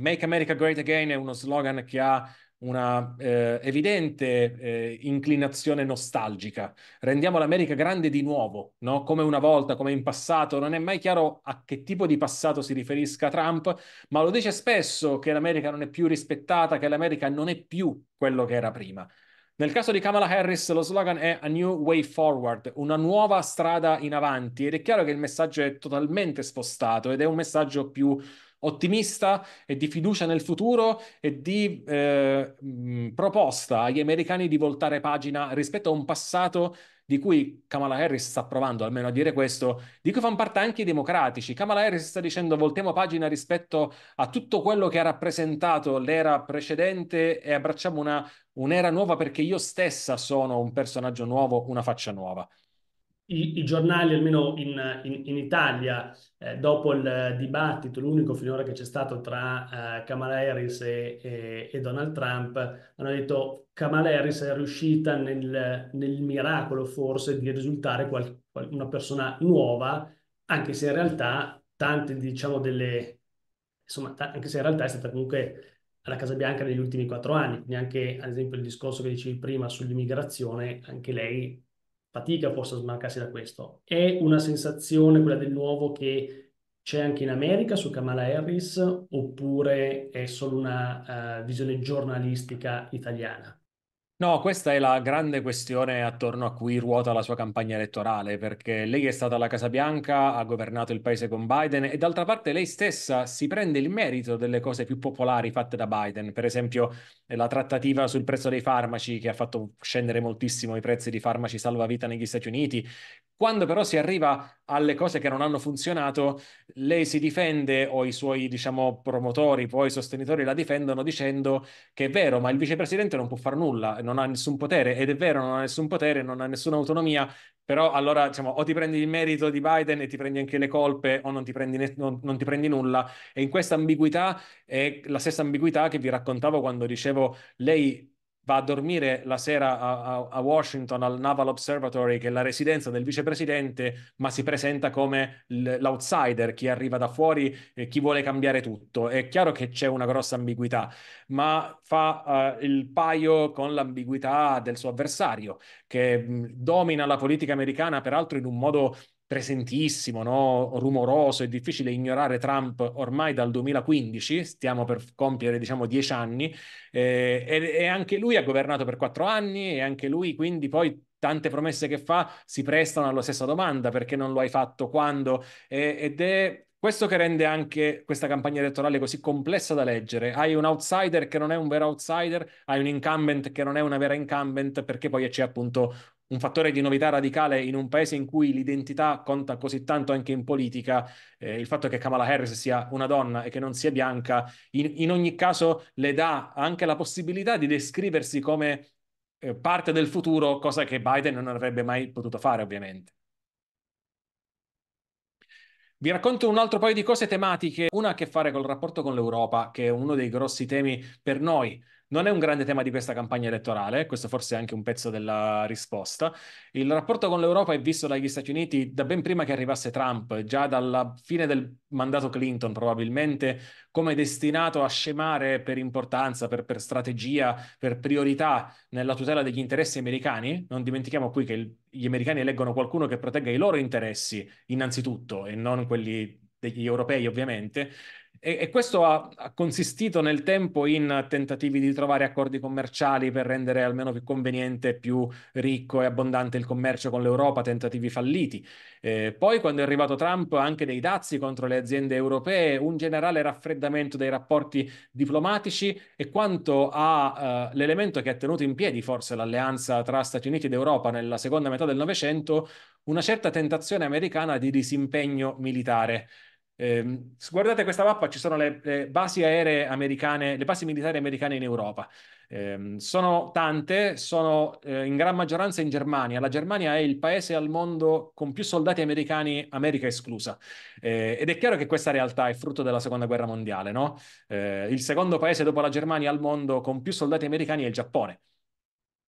Make America Great Again è uno slogan che ha una eh, evidente eh, inclinazione nostalgica. Rendiamo l'America grande di nuovo, no? come una volta, come in passato. Non è mai chiaro a che tipo di passato si riferisca Trump, ma lo dice spesso che l'America non è più rispettata, che l'America non è più quello che era prima. Nel caso di Kamala Harris lo slogan è A New Way Forward, una nuova strada in avanti ed è chiaro che il messaggio è totalmente spostato ed è un messaggio più ottimista e di fiducia nel futuro e di eh, proposta agli americani di voltare pagina rispetto a un passato di cui Kamala Harris sta provando almeno a dire questo, di cui fanno parte anche i democratici. Kamala Harris sta dicendo voltiamo pagina rispetto a tutto quello che ha rappresentato l'era precedente e abbracciamo una, un'era nuova perché io stessa sono un personaggio nuovo, una faccia nuova. I, i, giornali, almeno in, in, in Italia, eh, dopo il dibattito, l'unico finora che c'è stato tra eh, Kamala Harris e, e, e, Donald Trump, hanno detto Kamala Harris è riuscita nel, nel miracolo forse di risultare qual, qual, una persona nuova, anche se in realtà tante, diciamo, delle... insomma, t- anche se in realtà è stata comunque alla Casa Bianca negli ultimi quattro anni, neanche ad esempio, il discorso che dicevi prima sull'immigrazione, anche lei fatica forse a smarcarsi da questo. È una sensazione, quella del nuovo, che c'è anche in America su Kamala Harris, oppure è solo una uh, visione giornalistica italiana? No, questa è la grande questione attorno a cui ruota la sua campagna elettorale, perché lei è stata alla Casa Bianca, ha governato il paese con Biden e d'altra parte lei stessa si prende il merito delle cose più popolari fatte da Biden, per esempio eh, la trattativa sul prezzo dei farmaci che ha fatto scendere moltissimo i prezzi di farmaci salvavita negli Stati Uniti. Quando però si arriva alle cose che non hanno funzionato, lei si difende o i suoi, diciamo, promotori, poi sostenitori la difendono dicendo che è vero, ma il vicepresidente non può fare nulla non ha nessun potere, ed è vero, non ha nessun potere, non ha nessuna autonomia, però allora diciamo, o ti prendi il merito di Biden e ti prendi anche le colpe o non ti prendi, ne- non, non ti prendi nulla. E in questa ambiguità è la stessa ambiguità che vi raccontavo quando dicevo lei va a dormire la sera a, a, Washington al Naval Observatory, che è la residenza del vicepresidente, ma si presenta come l'outsider, chi arriva da fuori, e chi vuole cambiare tutto. È chiaro che c'è una grossa ambiguità, ma fa eh, il paio con l'ambiguità del suo avversario, che mh, domina la politica americana, peraltro in un modo presentissimo, no? rumoroso, è difficile ignorare Trump ormai dal 2015, stiamo per compiere diciamo dieci anni, eh, e, e anche lui ha governato per quattro anni e anche lui quindi poi tante promesse che fa si prestano alla stessa domanda perché non lo hai fatto quando eh, ed è questo che rende anche questa campagna elettorale così complessa da leggere. Hai un outsider che non è un vero outsider, hai un incumbent che non è una vera incumbent, perché poi c'è appunto un fattore di novità radicale in un paese in cui l'identità conta così tanto anche in politica, eh, il fatto che Kamala Harris sia una donna e che non sia bianca, in, in ogni caso le dà anche la possibilità di descriversi come eh, parte del futuro, cosa che Biden non avrebbe mai potuto fare ovviamente. Vi racconto un altro paio di cose tematiche, una a che fare col rapporto con l'Europa, che è uno dei grossi temi per noi non è un grande tema di questa campagna elettorale, questo forse è anche un pezzo della risposta. Il rapporto con l'Europa è visto dagli Stati Uniti da ben prima che arrivasse Trump, già dalla fine del mandato Clinton probabilmente, come destinato a scemare per importanza, per, per strategia, per priorità nella tutela degli interessi americani. Non dimentichiamo qui che il, gli americani eleggono qualcuno che protegga i loro interessi innanzitutto e non quelli degli europei ovviamente, e, e questo ha, ha, consistito nel tempo in tentativi di trovare accordi commerciali per rendere almeno più conveniente, più ricco e abbondante il commercio con l'Europa, tentativi falliti. Eh, poi quando è arrivato Trump anche dei dazi contro le aziende europee, un generale raffreddamento dei rapporti diplomatici e quanto all'elemento eh, che ha tenuto in piedi forse l'alleanza tra Stati Uniti ed Europa nella seconda metà del Novecento, una certa tentazione americana di disimpegno militare. Eh, guardate questa mappa, ci sono le, le, basi aeree americane, le basi militari americane in Europa. Eh, sono tante, sono eh, in gran maggioranza in Germania. La Germania è il paese al mondo con più soldati americani, America esclusa. Eh, ed è chiaro che questa realtà è frutto della seconda guerra mondiale, no? Eh, il secondo paese dopo la Germania al mondo con più soldati americani è il Giappone.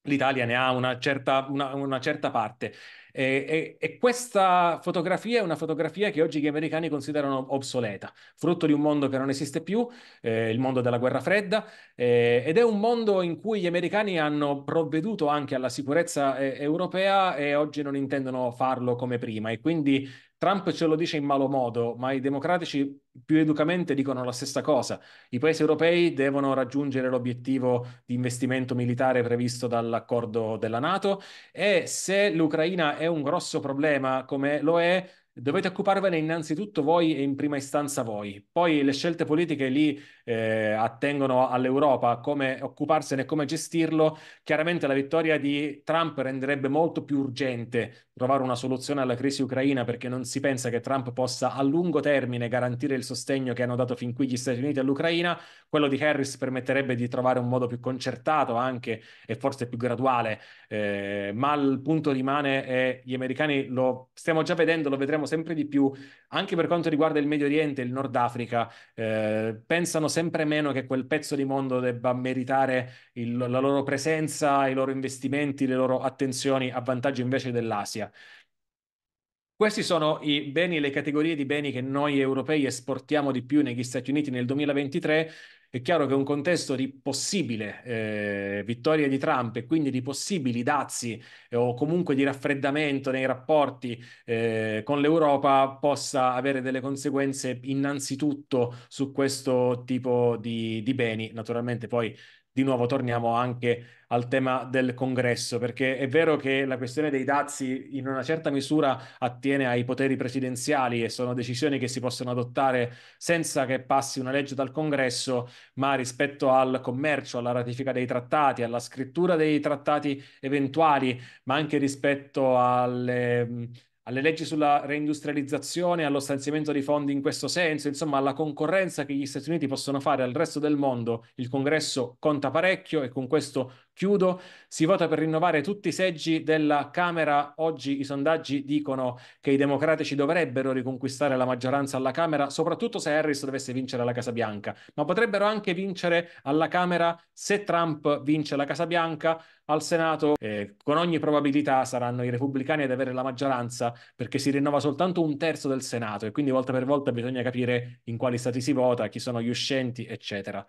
L'Italia ne ha una certa, una, una certa parte. E, e, e, questa fotografia è una fotografia che oggi gli americani considerano obsoleta, frutto di un mondo che non esiste più, eh, il mondo della guerra fredda, eh, ed è un mondo in cui gli americani hanno provveduto anche alla sicurezza eh, europea e oggi non intendono farlo come prima e quindi Trump ce lo dice in malo modo, ma i democratici più educamente dicono la stessa cosa. I paesi europei devono raggiungere l'obiettivo di investimento militare previsto dall'accordo della Nato e se l'Ucraina è un grosso problema come lo è, dovete occuparvene innanzitutto voi e in prima istanza voi. Poi le scelte politiche lì eh, attengono all'Europa, come occuparsene e come gestirlo. Chiaramente la vittoria di Trump renderebbe molto più urgente trovare una soluzione alla crisi ucraina perché non si pensa che Trump possa a lungo termine garantire il sostegno che hanno dato fin qui gli Stati Uniti all'Ucraina. Quello di Harris permetterebbe di trovare un modo più concertato anche e forse più graduale, eh, ma il punto rimane e gli americani lo stiamo già vedendo, lo vedremo sempre di più, anche per quanto riguarda il Medio Oriente e il Nord Africa, eh, pensano sempre meno che quel pezzo di mondo debba meritare il, la loro presenza, i loro investimenti, le loro attenzioni a vantaggio invece dell'Asia. Questi sono i beni, e le categorie di beni che noi europei esportiamo di più negli Stati Uniti nel 2023. È chiaro che un contesto di possibile eh, vittoria di Trump e quindi di possibili dazi eh, o comunque di raffreddamento nei rapporti eh, con l'Europa possa avere delle conseguenze innanzitutto su questo tipo di, di beni. Naturalmente poi di nuovo torniamo anche al tema del congresso, perché è vero che la questione dei dazi in una certa misura attiene ai poteri presidenziali e sono decisioni che si possono adottare senza che passi una legge dal congresso, ma rispetto al commercio, alla ratifica dei trattati, alla scrittura dei trattati eventuali, ma anche rispetto alle alle leggi sulla reindustrializzazione, allo stanziamento di fondi in questo senso, insomma alla concorrenza che gli Stati Uniti possono fare al resto del mondo, il congresso conta parecchio e con questo Chiudo, si vota per rinnovare tutti i seggi della Camera. Oggi i sondaggi dicono che i democratici dovrebbero riconquistare la maggioranza alla Camera, soprattutto se Harris dovesse vincere la Casa Bianca, ma potrebbero anche vincere alla Camera se Trump vince la Casa Bianca. Al Senato, eh, con ogni probabilità, saranno i repubblicani ad avere la maggioranza perché si rinnova soltanto un terzo del Senato e quindi volta per volta bisogna capire in quali stati si vota, chi sono gli uscenti, eccetera.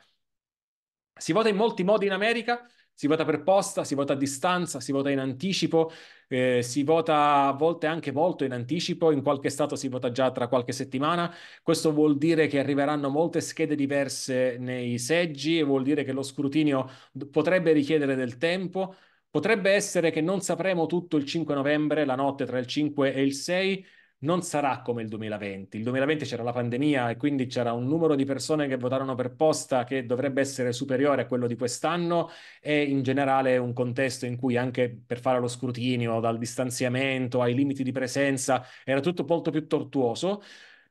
Si vota in molti modi in America, si vota per posta, si vota a distanza, si vota in anticipo, eh, si vota a volte anche molto in anticipo, in qualche stato si vota già tra qualche settimana. Questo vuol dire che arriveranno molte schede diverse nei seggi e vuol dire che lo scrutinio potrebbe richiedere del tempo. Potrebbe essere che non sapremo tutto il 5 novembre, la notte tra il 5 e il 6, non sarà come il 2020. Il 2020 c'era la pandemia e quindi c'era un numero di persone che votarono per posta che dovrebbe essere superiore a quello di quest'anno e in generale un contesto in cui anche per fare lo scrutinio, dal distanziamento ai limiti di presenza, era tutto molto più tortuoso.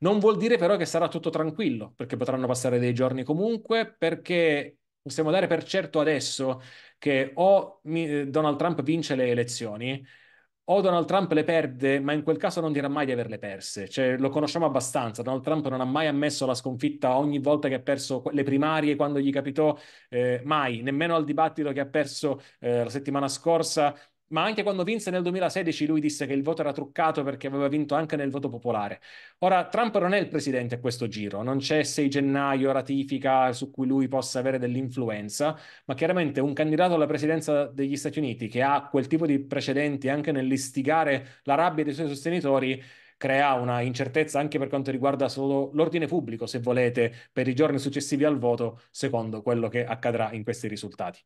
Non vuol dire però che sarà tutto tranquillo, perché potranno passare dei giorni comunque, perché possiamo dare per certo adesso che o eh, Donald Trump vince le elezioni, o Donald Trump le perde, ma in quel caso non dirà mai di averle perse. Cioè, lo conosciamo abbastanza. Donald Trump non ha mai ammesso la sconfitta ogni volta che ha perso le primarie quando gli capitò, eh, mai, nemmeno al dibattito che ha perso eh, la settimana scorsa ma anche quando vinse nel 2016 lui disse che il voto era truccato perché aveva vinto anche nel voto popolare. Ora Trump non è il presidente a questo giro, non c'è 6 gennaio ratifica su cui lui possa avere dell'influenza, ma chiaramente un candidato alla presidenza degli Stati Uniti che ha quel tipo di precedenti anche nell'istigare la rabbia dei suoi sostenitori crea una incertezza anche per quanto riguarda solo l'ordine pubblico, se volete, per i giorni successivi al voto, secondo quello che accadrà in questi risultati.